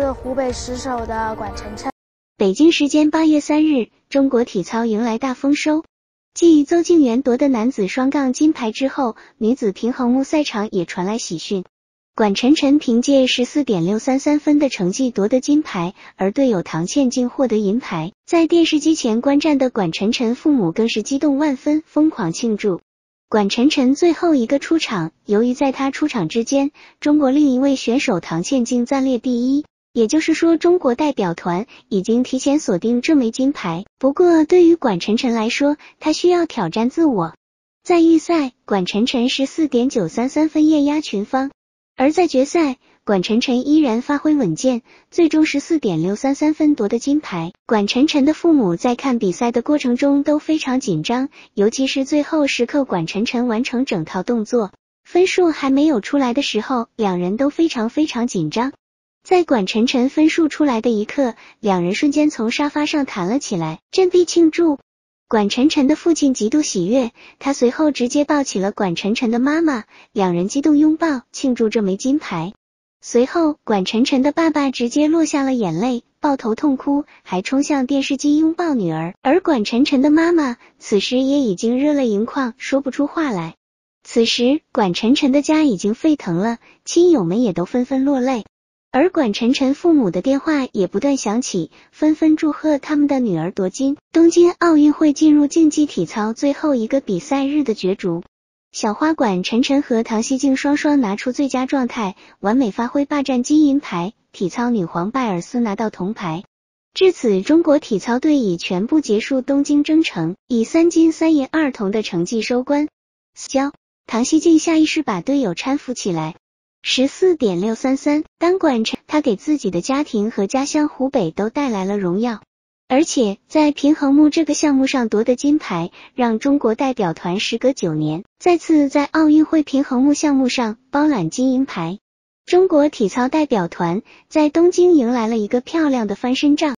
是湖北石首的管晨晨。北京时间八月三日，中国体操迎来大丰收。继邹敬媛夺得男子双杠金牌之后，女子平衡木赛场也传来喜讯。管晨晨凭借十四点六三三分的成绩夺得金牌，而队友唐倩竟获得银牌。在电视机前观战的管晨晨父母更是激动万分，疯狂庆祝。管晨晨最后一个出场，由于在他出场之间，中国另一位选手唐倩竟暂列第一。也就是说，中国代表团已经提前锁定这枚金牌。不过，对于管晨晨来说，他需要挑战自我。在预赛，管晨晨十四点九三三分艳压群芳；而在决赛，管晨晨依然发挥稳健，最终十四点六三三分夺得金牌。管晨晨的父母在看比赛的过程中都非常紧张，尤其是最后时刻，管晨晨完成整套动作，分数还没有出来的时候，两人都非常非常紧张。在管晨晨分数出来的一刻，两人瞬间从沙发上弹了起来，振臂庆祝。管晨晨的父亲极度喜悦，他随后直接抱起了管晨晨的妈妈，两人激动拥抱庆祝这枚金牌。随后，管晨晨的爸爸直接落下了眼泪，抱头痛哭，还冲向电视机拥抱女儿。而管晨晨的妈妈此时也已经热泪盈眶，说不出话来。此时，管晨晨的家已经沸腾了，亲友们也都纷纷落泪。而管晨晨父母的电话也不断响起，纷纷祝贺他们的女儿夺金。东京奥运会进入竞技体操最后一个比赛日的角逐，小花管晨晨和唐熙靖双双拿出最佳状态，完美发挥，霸占金银牌。体操女皇拜尔斯拿到铜牌。至此，中国体操队已全部结束东京征程，以三金三银二铜的成绩收官。肖唐熙靖下意识把队友搀扶起来。十四点六三三，单管陈，他给自己的家庭和家乡湖北都带来了荣耀。而且在平衡木这个项目上夺得金牌，让中国代表团时隔九年再次在奥运会平衡木项目上包揽金银牌。中国体操代表团在东京迎来了一个漂亮的翻身仗。